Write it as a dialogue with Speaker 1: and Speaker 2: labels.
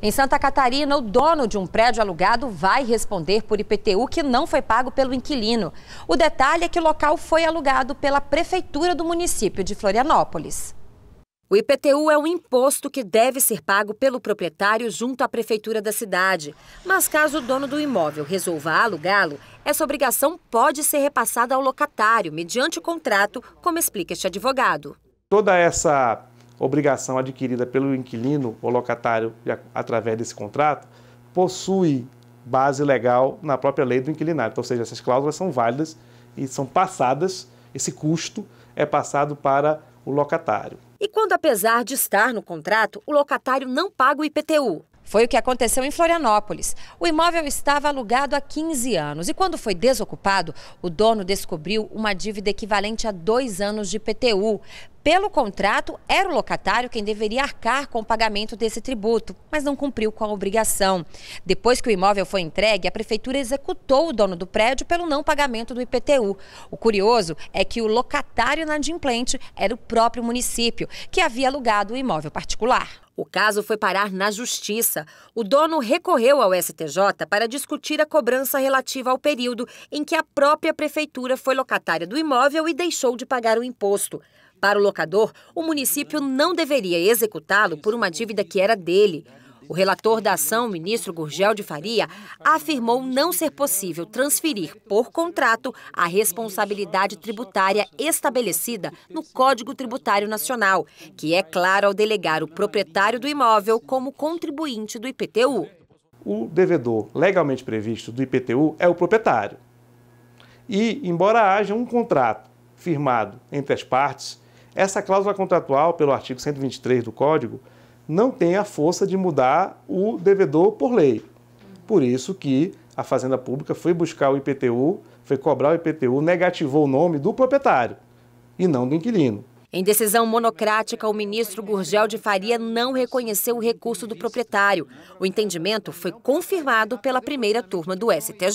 Speaker 1: Em Santa Catarina, o dono de um prédio alugado vai responder por IPTU que não foi pago pelo inquilino. O detalhe é que o local foi alugado pela Prefeitura do município de Florianópolis. O IPTU é um imposto que deve ser pago pelo proprietário junto à prefeitura da cidade. Mas caso o dono do imóvel resolva alugá-lo, essa obrigação pode ser repassada ao locatário mediante o contrato, como explica este advogado.
Speaker 2: Toda essa obrigação adquirida pelo inquilino ou locatário através desse contrato, possui base legal na própria lei do inquilinato. Então, ou seja, essas cláusulas são válidas e são passadas, esse custo é passado para o locatário.
Speaker 1: E quando, apesar de estar no contrato, o locatário não paga o IPTU? Foi o que aconteceu em Florianópolis. O imóvel estava alugado há 15 anos e quando foi desocupado, o dono descobriu uma dívida equivalente a dois anos de PTU. Pelo contrato, era o locatário quem deveria arcar com o pagamento desse tributo, mas não cumpriu com a obrigação. Depois que o imóvel foi entregue, a prefeitura executou o dono do prédio pelo não pagamento do IPTU. O curioso é que o locatário inadimplente era o próprio município, que havia alugado o imóvel particular. O caso foi parar na justiça. O dono recorreu ao STJ para discutir a cobrança relativa ao período em que a própria prefeitura foi locatária do imóvel e deixou de pagar o imposto. Para o locador, o município não deveria executá-lo por uma dívida que era dele. O relator da ação, ministro Gurgel de Faria, afirmou não ser possível transferir por contrato a responsabilidade tributária estabelecida no Código Tributário Nacional, que é claro ao delegar o proprietário do imóvel como contribuinte do IPTU.
Speaker 2: O devedor legalmente previsto do IPTU é o proprietário. E, embora haja um contrato firmado entre as partes, essa cláusula contratual, pelo artigo 123 do Código, não tem a força de mudar o devedor por lei. Por isso que a Fazenda Pública foi buscar o IPTU, foi cobrar o IPTU, negativou o nome do proprietário e não do inquilino.
Speaker 1: Em decisão monocrática, o ministro Gurgel de Faria não reconheceu o recurso do proprietário. O entendimento foi confirmado pela primeira turma do STJ.